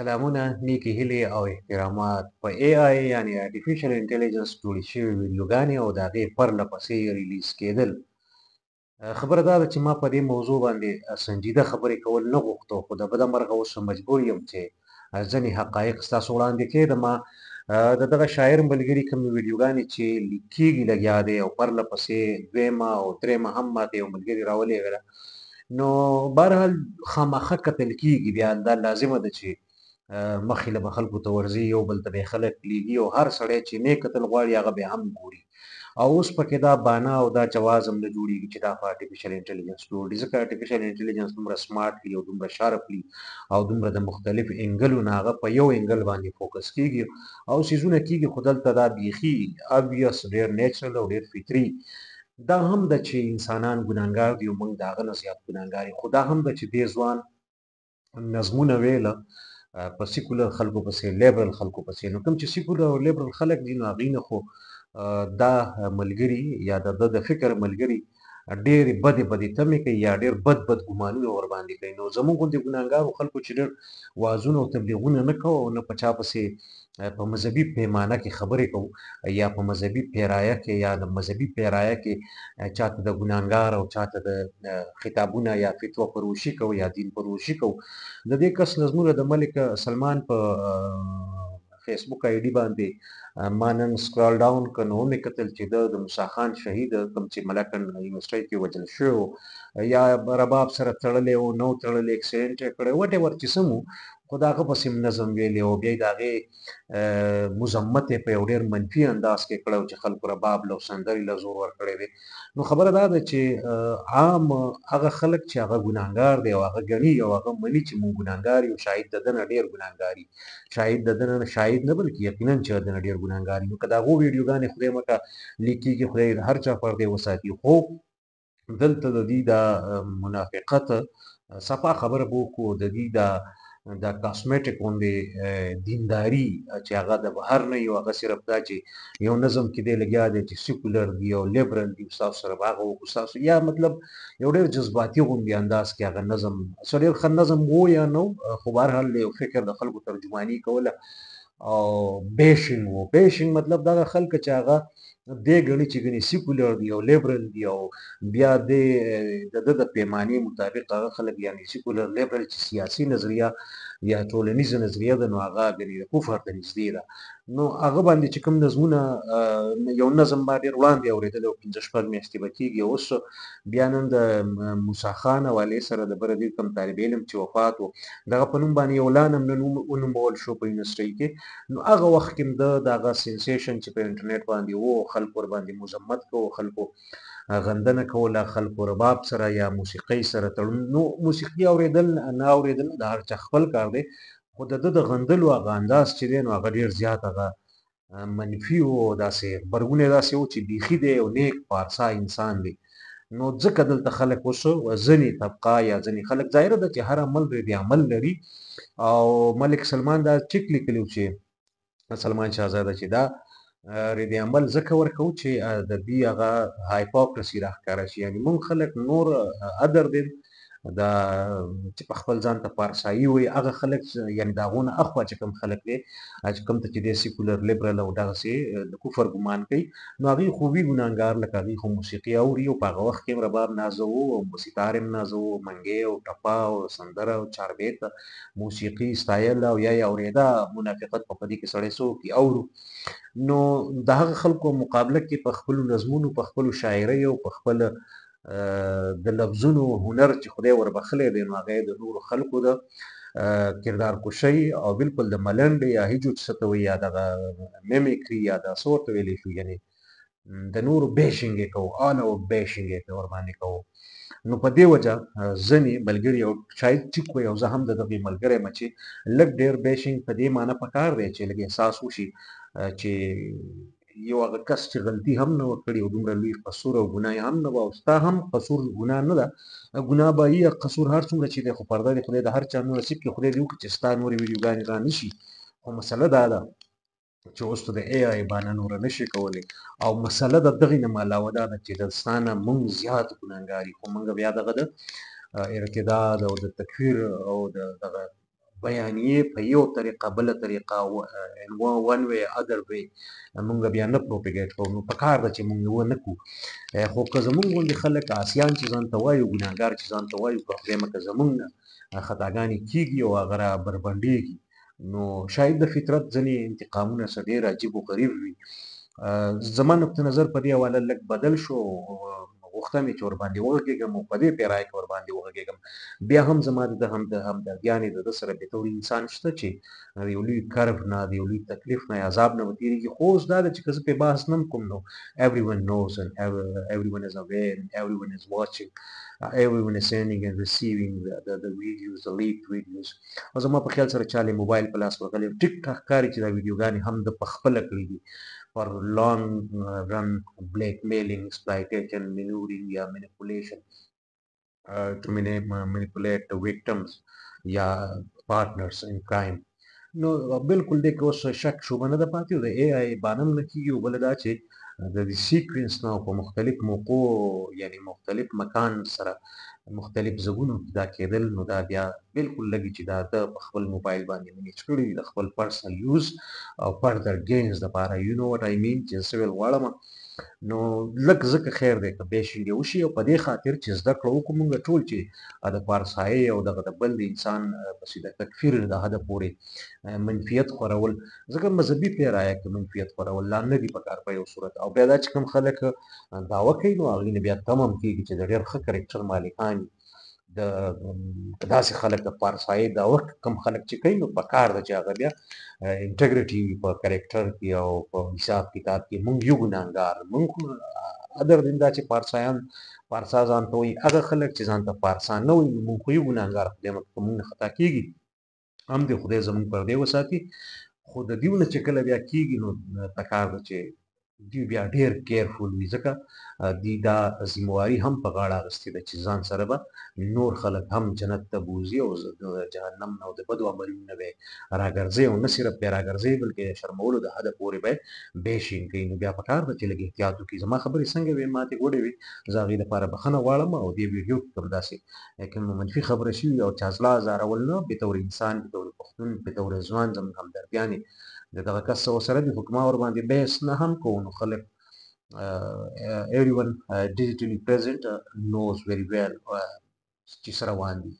سلامونه نیکی هیلې او احترامات په ای آی یعنی آرټیفیشل انټيليجنس جوړې شوې ویډیوګانې او د هغې پرله پسې ریلیز کېدل خبره دا ده چې ما په دې موضوع باندې سنجیده خبرې کول نه غوښتو خو د بده مرغه اوس مجبور یم چې ځینې حقایق ستاسو وړاندې کړم ما د دغه شاعر ملګری کوم ویډیوګانې چې لیکيږي لګیا دی او پرله پسې دویمه او دریمه هم ماته یو ملګری راولېږله نو بهرحال خامخه کتل کېږي بیا دا لازمه ده چې مخې له خلکو ته ورځي یو بل ته به خلک لیږي او هر سړی چې نه قتل غواړي هغه به هم ګوري او اوس پکې دا بانا او دا جواز هم نه جوړیږي چې دا په آرټیفیشل انټيليجنس جوړ دي ځکه آرټیفیشل انټيليجنس دومره سمارټلی او دومره شارپلی او دومره د مختلف انګلو نه هغه په یو انګل باندې فوکس کیږي او سيزونه کیږي خدلته دا بيخي اوبیس ډیر نېچرل او ډیر فطري دا هم د چې انسانان ګناګار دي او موږ دا غنځي ګناګاري خدا هم د چې دې ځوان نظمونه ویله په سیکولر خلکو پسې لیبرل خلکو پسې نو کوم چې سیکولر او لیبرل خلک دي نو هغوی نه خو دا ملګري یا د د فکر ملګري ډېرې بدې بدې تمې کوي یا ډېر بد بد ګمانونه ورباندې کوي نو زموږ غوندې ګناهګارو خلکو چې ډېر وازونه او تبلیغونه نه کوو او نه په چا پسې په مذهبي پیمانه کې خبرې کوو یا په مذهبي پیرایه کې یا د مذهبي پیرایه کې چاته د ګناهګار او چاته د خطابونه یا فتوا پروشي کوو یا دین پروشي کوو د دې کس نه زموږ د ملک سلمان په فیسبوک آی ډي باندې ما نن سکرول ډاون کنه مې قتل چې د موسی خان شهید کوم چې ملکن یونیورسيټي کې وجل شو یا رباب سره تړلې او نو تړلې اکسیډنټ کړي وټ ایور چې سمو خداغه په سیم نظم ویلې او بیا داغه مزمت په یو ډیر منفي انداز کې کړو چې خلکو رباب لو سندري له زور ور کړې وي نو خبره دا ده چې عام هغه خلک چې هغه ګناګار دی او هغه غني او هغه مني چې مونږ ګناګار یو شاید د دنه ډیر ګناګاری شاید د دنه شاید نه بلکې یقینا چې د دنه ډیر ګناګاری نو کداغه ویډیوګانې خدای مکه لیکي کې خدای هر چا پر دې وساتي خو دلته د دې د منافقت صفه خبره بو کو د دې د دا کاسمیټک باندې دینداری چې هغه د بهر نه یو هغه صرف دا چې یو نظم کې دی لګیا دی چې سیکولر دی او لیبرل دی تاسو سره هغه تاسو یا مطلب یو ډېر جذباتي غونډي انداز کې هغه نظم سړی خن نظم وو یا نو خو بهرحال یو فکر د خلکو ترجمانی کوله او بیشینګ وو بیشینګ مطلب دا خلک چې هغه د غني چې غني سیکولر دی او لیبرل دی او بیا د د د پیمانې مطابق هغه خلک یعنی سیکولر لیبرل چې سیاسي نظریه یا ټولنیز نظریه د نو هغه غني د کفر ته نږدې ده نو هغه باندې چې کوم نظمونه یو نظم ما ډیر وړاندې اوریدل او پنځه شپږ میاشتې به کېږي اوس بیا نن د موسی خان والي سره د بره دې کوم طالب علم چې وفات و دغه په نوم باندې یو لانم نن ونومول شو په یونیورسټۍ کې نو هغه وخت کې د دغه سنسیشن چې په انټرنیټ باندې وو خلکو باندې مزمت کوو خلکو غندنه کوله خلکو رباب سره یا موسیقي سره تړون نو موسیقي اوریدل نه اوریدل د هر چا خپل کار دی خو د د غندلو هغه انداز چې دی نو هغه ډیر زیات هغه منفي وو داسې غبرګون یې داسې وو چې بیخي دی او نیک پارسا انسان دی نو ځکه دلته خلک اوس ځنې طبقه یا ځنې خلک ظاهره ده چې هر عمل دی عمل لري او ملک سلمان دا چک لیکلی چې سلمان شاهزاده چې دا ردی عمل زکه ورکو چې د دې هغه هایپوکرسي راخکاره شي یعنی مونږ خلک نور ادر دي دا چې خپل ځان ته پارسایي وي هغه خلک یعنی داغونه اخوا چې کوم خلک دي چې کوم ته چې دي سیکولر لیبرل او دغه سي د کفر ګمان کوي نو هغه خو وی ګناګار لکه هغه خو موسیقي اوري او په هغه وخت کې رباب نازو او موسیقار نازو منګي او ټپا او سندره او چاربیت موسیقي سټایل او یا اوریدا منافقت په دې کې سړې سو کی اورو نو د هغه خلکو مقابله کې په خپل نظمونو په خپل شاعري او په خپل د لفظونو هنر چې خدای وربخلی دی نو هغه د نورو خلکو د کردار کوشي او بالکل د ملند یا هیجو څه یا د میمیکري یا د سورت ویلې شو یعنی د نورو بیشنګ کوو آن او بیشنګ په ور باندې کوو نو په دی وجه ځنی ملګری او چای ټیک وي او زه هم د دغه ملګری مچ لګ ډیر بیشنګ په دې معنی پکار دی چې لګي احساس وشي چې یو هغه کس چې غلطي هم نه وکړي او دومره لوی قصور او ګناه هم نه وو ستا هم قصور ګناه نه ده ګناه به یې قصور هر څومره چې دی خو پرده دی خدای د هر چا نور نصیب کې خدای دې وکړي چې ستا نورې ویډیوګانې را نه شي خو مسله دا ده چې اوس ته د ای آی باندې نور نه شي کولی او مسله د دغې نه علاوه دا ده چې د ستانه مونږ زیات ګناهګاري خو مونږ بیا دغه د ارتداد او د تکفیر او د دغه بیانیې په یو طریقه بل طریقه ون وی اذر وی مونږ بیا نه پروپیګیټ کوو نو په کار ده چې مونږ و نه کو خو که زمونږ غوندې خلک آسیان چې ځان ته وایو ګناهګار چې ځان ته وایو په خدای مکه زمونږ نه خطاګانې کیږي او هغه را بربنډېږي نو شاید د فطرت ځینې انتقامونه څه ډېر عجیب و غریب وي زما نقطه نظر په دې حواله لږ بدل شو غوښتم چې ور باندې وغږېږم او په دې پیرای کې ور باندې وغږېږم بیا هم زما د هم د همدردیانې د ده سره بېتوري انسان شته چې د یو لوی کرف نه د یو لوی تکلیف نه عذاب نه وتېرېږي خو اوس دا ده چې که زه پرې بحث نه کوم نو everyone knows and everyone is aware and everyone is watching everyone is sending and receiving the, the, the videos the leaked videos او زما په خیال سره چاله موبایل په لاس ورغلی ټیک ټاک کاری چې دا ویډیوګانې هم د پخپله کړې دي for long uh, run blackmailings by taken maneuvering या manipulation uh, to manipulate the victims या partners in crime نو بالکل د کوس شک شوبنه ده پاتې د اي اي بانم نکیو بل دا چې د سیکوینس نو په مختلف موقع یعنی مختلف مکان سره مختلف زګونو دا کېدل نو دا بیا بالکل لګي چې دا د خپل موبایل باندې منیج کړی د خپل پرسنل یوز او فردر ګینز لپاره یو نو وات آی مین چې څه ویل غواړم نو لږ ځکه خیر دی که بېشونډې وشي او په دې خاطر چې زده کړه وکړو موږ ټول چې د پارسایې او دغه د بل د انسان پسې د تکفیر د هده پورې منفیت خورول ځکه مذهبي پیرایه کې منفیت خورول لا نه دي په کار په یو صورت او بیا دا چې کوم خلک دعوه کوي نو هغوی نه بیا تمم کېږي چې د ډېر ښه کرکټر مالکان د داسې خلک د پارسای دا وخت کم خلک چې کوي نو په کار د چې هغه بیا انټګریټي په کریکټر کې او په حساب کتاب کې مونږ یو ګناګار مونږ ادر دین دا چې پارسایان پارسا ځان ته وي هغه خلک چې ځان ته پارسا نه وي مونږ یو ګناګار خدای مت مونږ نه خطا کیږي هم دې خدای زمونږ پر دې وساتي خو د دیونه چې کله بیا کیږي نو پکار ده چې دوی بیا ډیر کیرفول وي ځکه دی دا ذمہواری هم په غاړه اخستې ده چې ځان سره به نور خلک هم جنت ته بوزي او جهنم نه او د بدو عملونه به راګرځي او نه صرف به راګرځي بلکې شرمولو د حد پورې به بشین کوي نو بیا په کار به چې لګي احتیاط وکړي زما خبرې څنګه وي ماته ګوډې وي زاغې لپاره بخنه غواړم او دې ویډیو کې تر داسې کوم منفي خبره شي او چازلا زارول نه به تور انسان به تور پښتون به تور ځوان زموږ هم دربیانې د دغه کس سره دي خو ما ور باندې بیس نه هم کوو نو خلک everyone uh, digitally present uh, knows very well uh, چې سره روان دي